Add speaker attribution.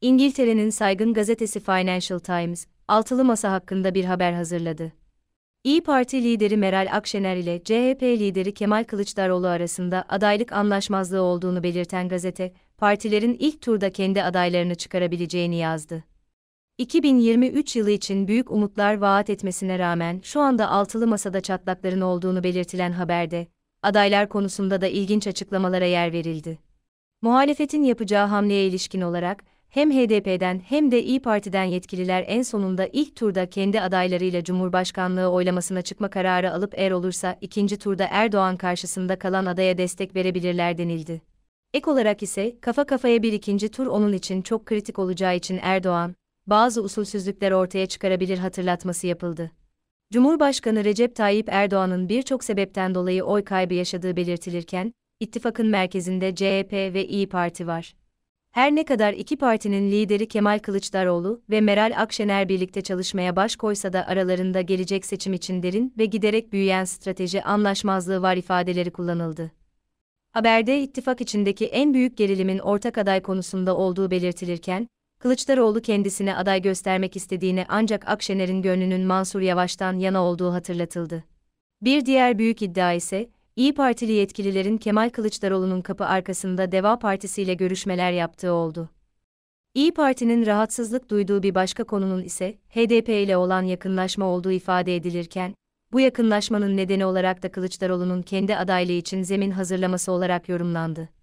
Speaker 1: İngiltere'nin saygın gazetesi Financial Times, altılı masa hakkında bir haber hazırladı. İyi Parti lideri Meral Akşener ile CHP lideri Kemal Kılıçdaroğlu arasında adaylık anlaşmazlığı olduğunu belirten gazete, partilerin ilk turda kendi adaylarını çıkarabileceğini yazdı. 2023 yılı için büyük umutlar vaat etmesine rağmen şu anda altılı masada çatlakların olduğunu belirtilen haberde, adaylar konusunda da ilginç açıklamalara yer verildi. Muhalefetin yapacağı hamleye ilişkin olarak, hem HDP'den hem de İyi Parti'den yetkililer en sonunda ilk turda kendi adaylarıyla Cumhurbaşkanlığı oylamasına çıkma kararı alıp eğer olursa ikinci turda Erdoğan karşısında kalan adaya destek verebilirler denildi. Ek olarak ise kafa kafaya bir ikinci tur onun için çok kritik olacağı için Erdoğan, bazı usulsüzlükler ortaya çıkarabilir hatırlatması yapıldı. Cumhurbaşkanı Recep Tayyip Erdoğan'ın birçok sebepten dolayı oy kaybı yaşadığı belirtilirken, ittifakın merkezinde CHP ve İyi Parti var. Her ne kadar iki partinin lideri Kemal Kılıçdaroğlu ve Meral Akşener birlikte çalışmaya baş koysa da aralarında gelecek seçim için derin ve giderek büyüyen strateji anlaşmazlığı var ifadeleri kullanıldı. Haberde ittifak içindeki en büyük gerilimin ortak aday konusunda olduğu belirtilirken, Kılıçdaroğlu kendisine aday göstermek istediğini ancak Akşener'in gönlünün Mansur Yavaş'tan yana olduğu hatırlatıldı. Bir diğer büyük iddia ise İyi Partili yetkililerin Kemal Kılıçdaroğlu'nun kapı arkasında Deva Partisi ile görüşmeler yaptığı oldu. İyi Parti'nin rahatsızlık duyduğu bir başka konunun ise HDP ile olan yakınlaşma olduğu ifade edilirken, bu yakınlaşmanın nedeni olarak da Kılıçdaroğlu'nun kendi adaylığı için zemin hazırlaması olarak yorumlandı.